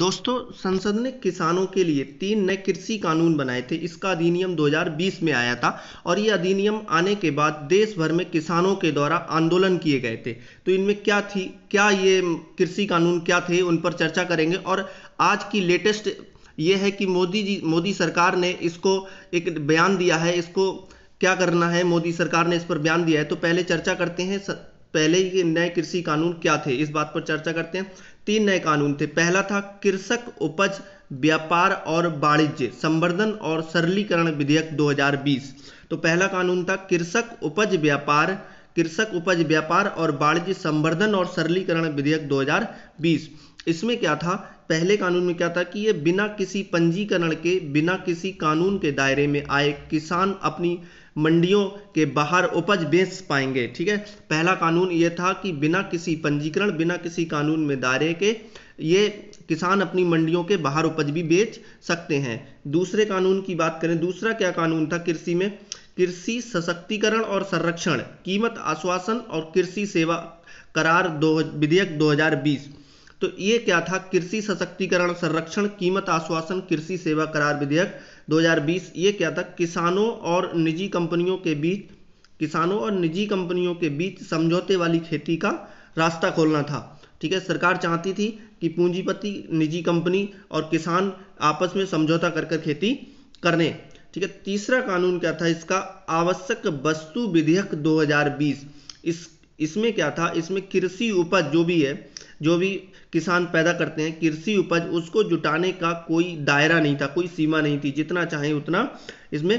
दोस्तों संसद ने किसानों के लिए तीन नए कृषि कानून बनाए थे इसका अधिनियम 2020 में आया था और ये अधिनियम आने के बाद देश भर में किसानों के द्वारा आंदोलन किए गए थे तो इनमें क्या थी क्या ये कृषि कानून क्या थे उन पर चर्चा करेंगे और आज की लेटेस्ट ये है कि मोदी जी मोदी सरकार ने इसको एक बयान दिया है इसको क्या करना है मोदी सरकार ने इस पर बयान दिया है तो पहले चर्चा करते हैं पहले ये नए कृषि कानून क्या थे इस बात पर चर्चा करते हैं तीन नए कानून थे पहला था कृषक उपज व्यापार और वाणिज्य संवर्धन और सरलीकरण विधेयक 2020 तो पहला कानून था कृषक उपज व्यापार कृषक उपज व्यापार और वाणिज्य संवर्धन और सरलीकरण विधेयक 2020 इसमें क्या था पहले कानून में क्या था कि ये बिना किसी पंजीकरण के बिना किसी कानून के दायरे में आए किसान अपनी मंडियों के बाहर उपज बेच पाएंगे ठीक है पहला कानून ये था कि बिना किसी पंजीकरण बिना किसी कानून में दायरे के ये किसान अपनी मंडियों के बाहर उपज भी बेच सकते हैं दूसरे कानून की बात करें दूसरा क्या कानून था कृषि में कृषि सशक्तिकरण और संरक्षण कीमत आश्वासन और कृषि सेवा करार दो विधेयक 2020 तो ये क्या था कृषि सशक्तिकरण संरक्षण कीमत आश्वासन कृषि सेवा करार विधेयक 2020 ये क्या था किसानों और निजी कंपनियों के बीच किसानों और निजी कंपनियों के बीच समझौते वाली खेती का रास्ता खोलना था ठीक है सरकार चाहती थी कि पूंजीपति निजी कंपनी और किसान आपस में समझौता कर कर खेती करने ठीक है तीसरा कानून क्या था इसका आवश्यक वस्तु विधेयक 2020 इस इसमें क्या था इसमें कृषि उपज जो भी है जो भी किसान पैदा करते हैं कृषि उपज उसको जुटाने का कोई दायरा नहीं था कोई सीमा नहीं थी जितना चाहे उतना इसमें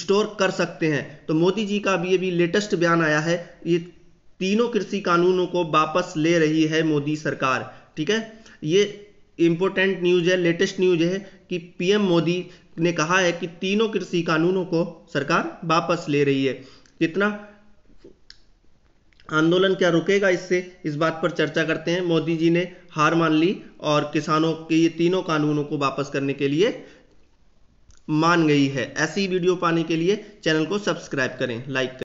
स्टोर कर सकते हैं तो मोदी जी का अभी लेटेस्ट बयान आया है ये तीनों कृषि कानूनों को वापस ले रही है मोदी सरकार ठीक है ये इम्पोर्टेंट न्यूज है लेटेस्ट न्यूज है कि पीएम मोदी ने कहा है कि तीनों कृषि कानूनों को सरकार वापस ले रही है कितना आंदोलन क्या रुकेगा इससे इस बात पर चर्चा करते हैं मोदी जी ने हार मान ली और किसानों के ये तीनों कानूनों को वापस करने के लिए मान गई है ऐसी वीडियो पाने के लिए चैनल को सब्सक्राइब करें लाइक करें